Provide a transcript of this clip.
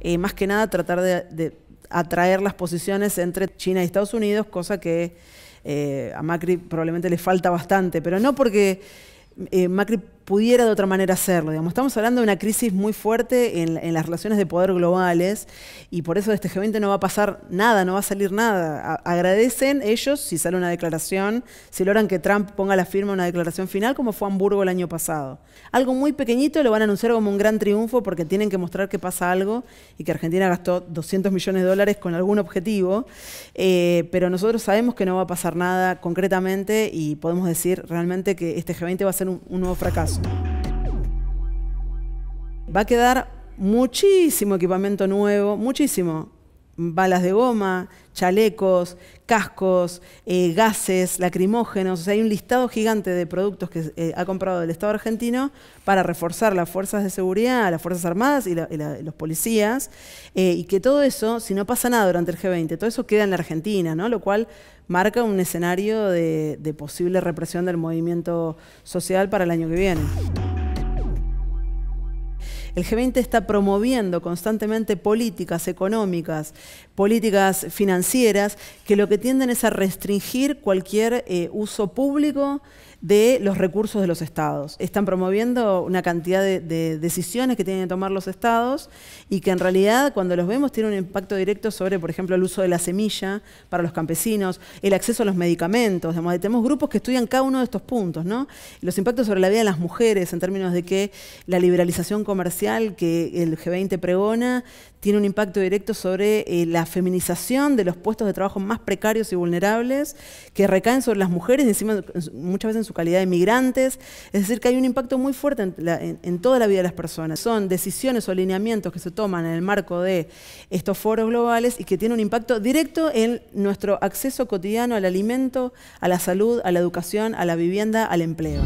Eh, más que nada tratar de, atraer las posiciones entre China y Estados Unidos, cosa que eh, a Macri probablemente le falta bastante, pero no porque eh, Macri pudiera de otra manera hacerlo. Estamos hablando de una crisis muy fuerte en, las relaciones de poder globales y por eso de este G20 no va a pasar nada, no va a salir nada. agradecen ellos si sale una declaración, si logran que Trump ponga la firma en una declaración final, como fue Hamburgo el año pasado. Algo muy pequeñito lo van a anunciar como un gran triunfo porque tienen que mostrar que pasa algo y que Argentina gastó 200 millones de dólares con algún objetivo, eh, pero nosotros sabemos que no va a pasar nada concretamente y podemos decir realmente que este G20 va a ser un nuevo fracaso. Va a quedar muchísimo equipamiento nuevo, muchísimo balas de goma, chalecos, cascos, eh, gases, lacrimógenos. O sea, hay un listado gigante de productos que eh, ha comprado el Estado argentino para reforzar las fuerzas de seguridad, las fuerzas armadas y, los policías. Eh, y que todo eso, si no pasa nada durante el G20, todo eso queda en la Argentina, ¿no? Lo cual marca un escenario de, de posible represión del movimiento social para el año que viene. El G20 está promoviendo constantemente políticas económicas, políticas financieras, que lo que tienden es a restringir cualquier eh, uso público de los recursos de los estados. Están promoviendo una cantidad de, decisiones que tienen que tomar los estados y que en realidad cuando los vemos tienen un impacto directo sobre, por ejemplo, el uso de la semilla para los campesinos, el acceso a los medicamentos. tenemos grupos que estudian cada uno de estos puntos, ¿no? Los impactos sobre la vida de las mujeres en términos de que la liberalización comercial que el G20 pregona tiene un impacto directo sobre eh, la feminización de los puestos de trabajo más precarios y vulnerables que recaen sobre las mujeres y encima muchas veces en su calidad de migrantes. Es decir, que hay un impacto muy fuerte en, toda la vida de las personas. Son decisiones o alineamientos que se toman en el marco de estos foros globales y que tienen un impacto directo en nuestro acceso cotidiano al alimento, a la salud, a la educación, a la vivienda, al empleo.